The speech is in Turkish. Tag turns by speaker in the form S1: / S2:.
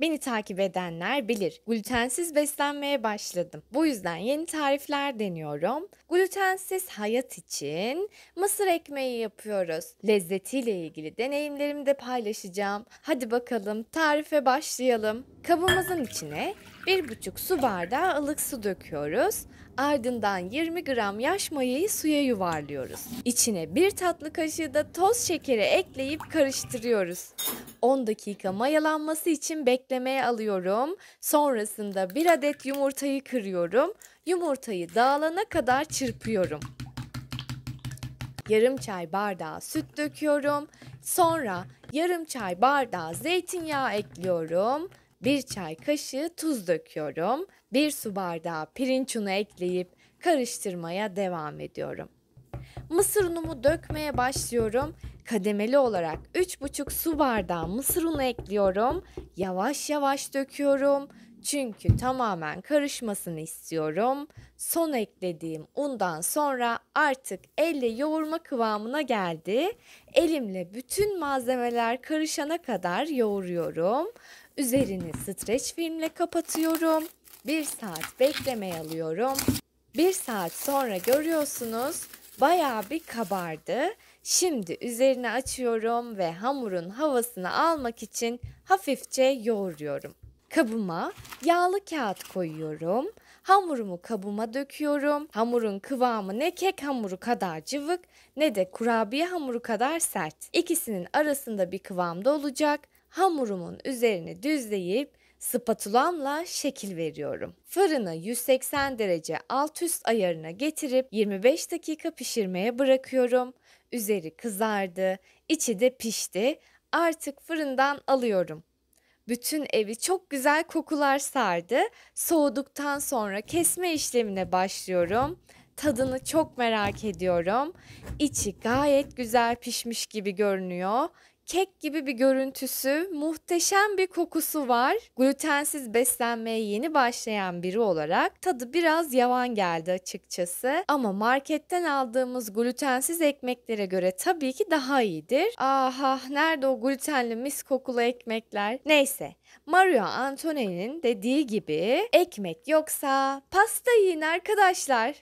S1: Beni takip edenler bilir. Glutensiz beslenmeye başladım. Bu yüzden yeni tarifler deniyorum. Glutensiz hayat için mısır ekmeği yapıyoruz. Lezzetiyle ilgili deneyimlerimi de paylaşacağım. Hadi bakalım tarife başlayalım. Kabımızın içine 1,5 su bardağı ılık su döküyoruz. Ardından 20 gram yaş mayayı suya yuvarlıyoruz. İçine 1 tatlı kaşığı da toz şekeri ekleyip karıştırıyoruz. 10 dakika mayalanması için beklemeye alıyorum. Sonrasında bir adet yumurtayı kırıyorum. Yumurtayı dağılana kadar çırpıyorum. Yarım çay bardağı süt döküyorum. Sonra yarım çay bardağı zeytinyağı ekliyorum. 1 çay kaşığı tuz döküyorum. 1 su bardağı pirinç unu ekleyip karıştırmaya devam ediyorum. Mısır unumu dökmeye başlıyorum. Kademeli olarak 3,5 su bardağı mısır unu ekliyorum. Yavaş yavaş döküyorum. Çünkü tamamen karışmasını istiyorum. Son eklediğim undan sonra artık elle yoğurma kıvamına geldi. Elimle bütün malzemeler karışana kadar yoğuruyorum. Üzerini streç filmle kapatıyorum. bir saat beklemeye alıyorum. bir saat sonra görüyorsunuz baya bir kabardı. Şimdi üzerine açıyorum ve hamurun havasını almak için hafifçe yoğuruyorum. Kabıma yağlı kağıt koyuyorum. Hamurumu kabıma döküyorum. Hamurun kıvamı ne kek hamuru kadar cıvık ne de kurabiye hamuru kadar sert. İkisinin arasında bir kıvamda olacak. Hamurumun üzerine düzleyip spatulamla şekil veriyorum. Fırını 180 derece alt üst ayarına getirip 25 dakika pişirmeye bırakıyorum. Üzeri kızardı, içi de pişti. Artık fırından alıyorum. Bütün evi çok güzel kokular sardı. Soğuduktan sonra kesme işlemine başlıyorum. Tadını çok merak ediyorum. İçi gayet güzel pişmiş gibi görünüyor kek gibi bir görüntüsü, muhteşem bir kokusu var. Glutensiz beslenmeye yeni başlayan biri olarak tadı biraz yavan geldi açıkçası. Ama marketten aldığımız glutensiz ekmeklere göre tabii ki daha iyidir. Aha nerede o glutenli mis kokulu ekmekler? Neyse Mario Antonelli'nin dediği gibi ekmek yoksa pasta yiyin arkadaşlar.